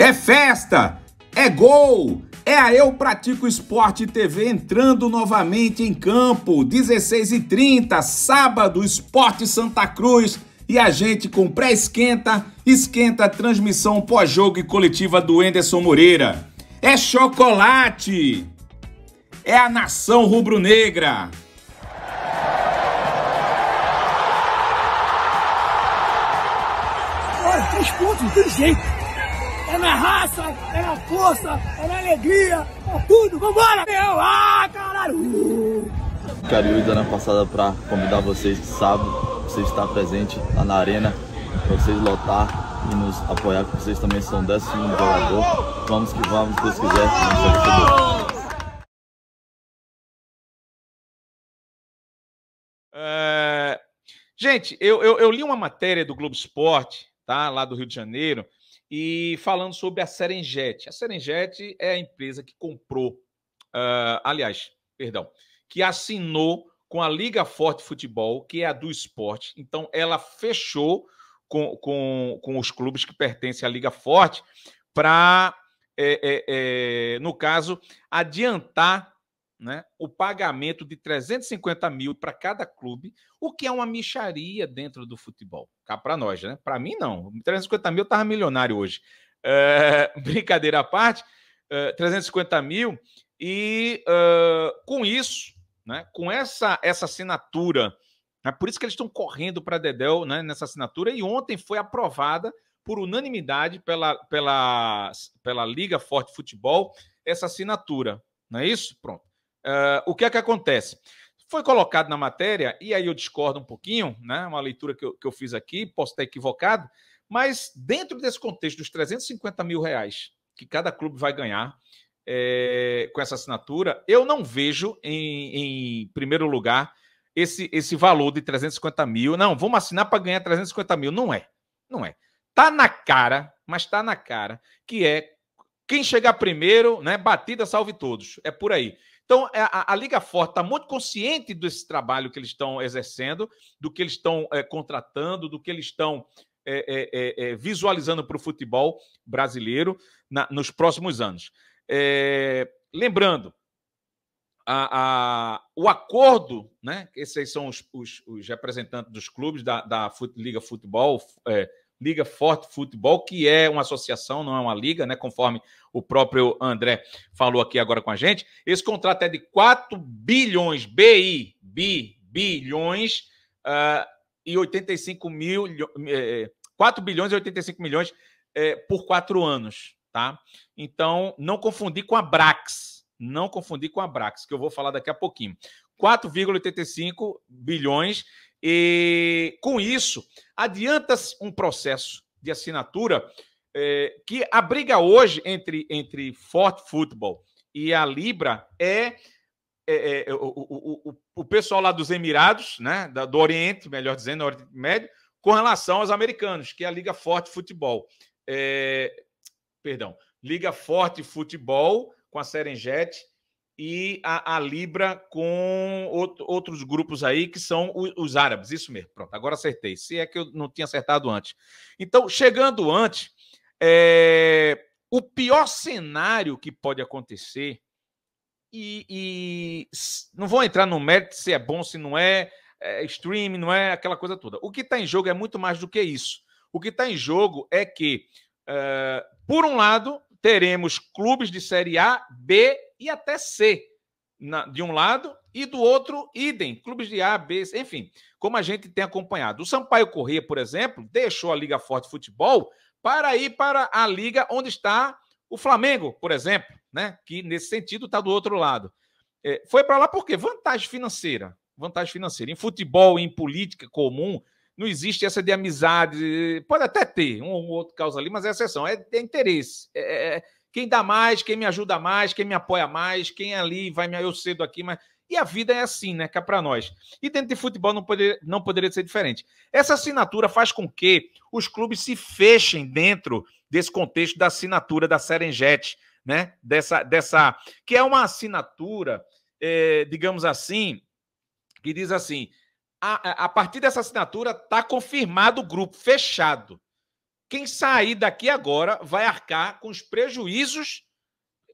É festa, é gol, é a Eu Pratico Esporte TV entrando novamente em campo, 16h30, sábado, Esporte Santa Cruz. E a gente com pré-esquenta, esquenta a transmissão pós-jogo e coletiva do Enderson Moreira. É chocolate! É a nação rubro-negra! Olha, três pontos, não tem jeito! é na raça, é na força, é na alegria, é tudo, vambora! Meu, ah, caralho! Cariúdos, ano passada para convidar vocês que sábado. vocês estar presente lá na arena, para vocês lotar e nos apoiar, porque vocês também são décimo jogador. Vamos que vamos, se Deus quiser, é, Gente, eu, eu, eu, li uma matéria do Globo Esporte tá? Lá do Rio de Janeiro, e falando sobre a Serengeti. A Serengeti é a empresa que comprou, uh, aliás, perdão, que assinou com a Liga Forte Futebol, que é a do esporte. Então, ela fechou com, com, com os clubes que pertencem à Liga Forte para, é, é, é, no caso, adiantar né, o pagamento de 350 mil para cada clube, o que é uma micharia dentro do futebol. Cá para nós, né? Para mim, não. 350 mil estava milionário hoje. É, brincadeira à parte, é, eh, 350 mil. E é, com isso, né, com essa, essa assinatura, é por isso que eles estão correndo para Dedéu né, nessa assinatura, e ontem foi aprovada por unanimidade pela, pela, pela Liga Forte Futebol essa assinatura. Não é isso? Pronto. Uh, o que é que acontece? Foi colocado na matéria, e aí eu discordo um pouquinho, né? É uma leitura que eu, que eu fiz aqui, posso ter equivocado, mas dentro desse contexto dos 350 mil reais que cada clube vai ganhar é, com essa assinatura, eu não vejo em, em primeiro lugar esse, esse valor de 350 mil. Não, vamos assinar para ganhar 350 mil. Não é. Não é. Tá na cara, mas tá na cara, que é quem chegar primeiro, né? Batida, salve todos. É por aí. Então, é, a, a Liga Forte está muito consciente desse trabalho que eles estão exercendo, do que eles estão é, contratando, do que eles estão é é, é, é, visualizando para o futebol brasileiro na, nos próximos anos. lembrando, a, a, o acordo, né? Esses são os, os, os representantes dos clubes da, da Liga Futebol, é, Liga Forte Futebol, que é uma associação, não é uma liga, né? Conforme o próprio André falou aqui agora com a gente. Esse contrato é de 4 bilhões, BI, bi, bilhões uh, e 85 mil. Eh, 4 bilhões e 85 milhões eh, por quatro anos, tá? Então, não confundir com a Brax. Não confundir com a Brax, que eu vou falar daqui a pouquinho. 4,85 bilhões e com isso, adianta um processo de assinatura é, que a briga hoje entre, entre Forte Futebol e a Libra é, é, é o, o, o, o, pessoal lá dos Emirados, né, da, do Oriente, melhor dizendo, Oriente Médio, com relação aos americanos, que é a Liga Forte Futebol. É, perdão, Liga Forte Futebol com a Serengeti e a, a Libra com outro, outros grupos aí que são os, os, árabes. Isso mesmo, pronto, agora acertei. Se é que eu não tinha acertado antes. Então, chegando antes, é, o pior cenário que pode acontecer, e, e, não vou entrar no mérito se é bom, se não é, é streaming, não é aquela coisa toda. O que está em jogo é muito mais do que isso. O que está em jogo é que, é, por um lado, teremos clubes de Série A, B e até C, na, de um lado, e do outro, idem, clubes de A, B, enfim, como a gente tem acompanhado. O Sampaio Corrêa, por exemplo, deixou a Liga Forte Futebol para ir para a liga onde está o Flamengo, por exemplo, né? que nesse sentido está do outro lado. É, foi para lá porque vantagem financeira. Vantagem financeira. Em futebol, em política comum, não existe essa de amizade. Pode até ter um ou outro caso ali, mas é exceção. É, é interesse. É, é, é quem dá mais, quem me ajuda mais, quem me apoia mais, quem é ali vai me eu cedo aqui, mas e a vida é assim, né? Que é para nós. E dentro de futebol não, poderia não poderia ser diferente. Essa assinatura faz com que os clubes se fechem dentro desse contexto da assinatura da Serengeti, né? Dessa, dessa que é uma assinatura, é, digamos assim, que diz assim: a, a partir dessa assinatura está confirmado o grupo fechado. Quem sair daqui agora vai arcar com os prejuízos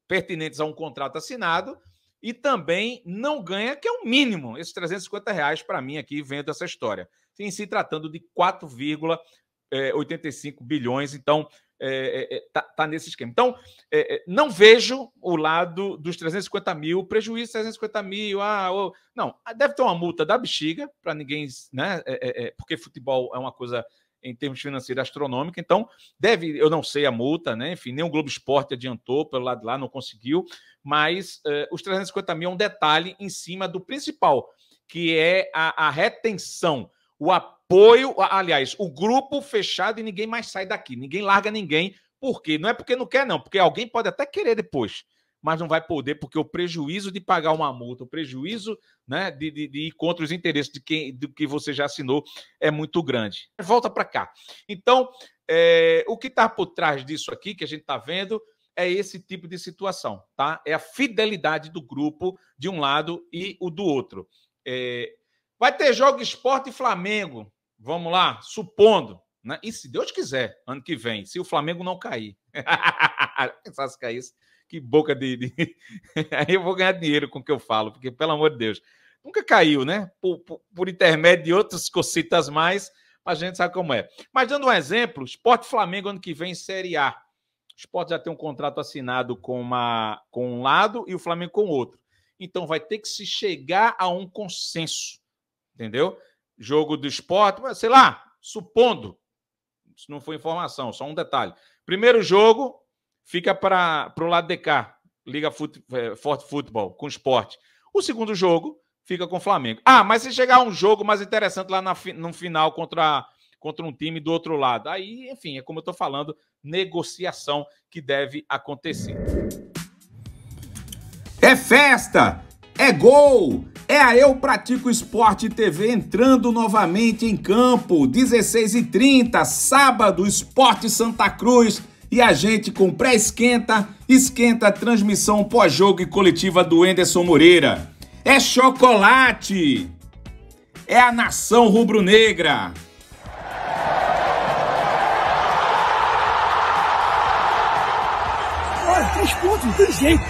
pertinentes a um contrato assinado e também não ganha, que é o mínimo. Esses 350 reais, para mim, aqui, vendo essa história. Em se tratando de 4,85 eh, bilhões, então é, é, tá, tá, nesse esquema. Então, é, não vejo o lado dos 350 mil, prejuízo 350 mil. Ah, ou... Não, deve ter uma multa da bexiga, para ninguém. Né? porque futebol é uma coisa em termos financeiros astronômica. Então, deve, eu não sei a multa, né? Enfim, nem o Globo Esporte adiantou pelo lado de lá, não conseguiu. Mas eh, os 350 mil é um detalhe em cima do principal, que é a, a retenção, o apoio. Aliás, o grupo fechado e ninguém mais sai daqui, ninguém larga ninguém. Por quê? Não é porque não quer, não, porque alguém pode até querer depois mas não vai poder, porque o prejuízo de pagar uma multa, o prejuízo né, de, de, de ir contra os interesses de quem do que você já assinou é muito grande. Volta para cá. Então, é, o que está por trás disso aqui que a gente está vendo é esse tipo de situação, tá? É a fidelidade do grupo de um lado e o do outro. É, vai ter jogo Esporte e Flamengo. Vamos lá, supondo. Né? E se Deus quiser, ano que vem, se o Flamengo não cair. Pensasse que é isso que boca de, de... Aí eu vou ganhar dinheiro com o que eu falo, porque, pelo amor de Deus, nunca caiu, né? Por, por, por intermédio de outras cositas mais, a gente sabe como é. Mas dando um exemplo, Esporte Flamengo ano que vem Série A. O Esporte já tem um contrato assinado com, uma, com um lado e o Flamengo com o outro. Então vai ter que se chegar a um consenso, entendeu? Jogo do esporte, sei lá, supondo, isso não foi informação, só um detalhe. Primeiro jogo, fica para o lado de cá, Liga fut, é, Forte Futebol, com esporte. O segundo jogo fica com o Flamengo. Ah, mas se chegar um jogo mais interessante lá na, no final contra, contra um time do outro lado. Aí, enfim, é como eu estou falando, negociação que deve acontecer. É festa! É gol! É a Eu Pratico Esporte TV entrando novamente em campo, 16h30, sábado, Esporte Santa Cruz e a gente com pré-esquenta, esquenta a transmissão pós-jogo e coletiva do Enderson Moreira. É chocolate! É a nação rubro-negra! Olha, três pontos, não tem jeito!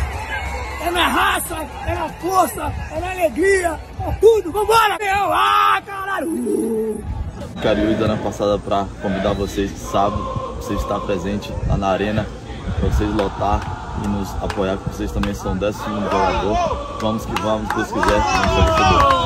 É na raça, é na força, é na alegria, é tudo! Vambora, meu! Ah, caralho! Ficaria o ano passado pra convidar vocês de sábado vocês estar presente lá na arena, para vocês lotar e nos apoiar, porque vocês também são décimo jogador. Vamos que vamos, se Deus quiser, vamos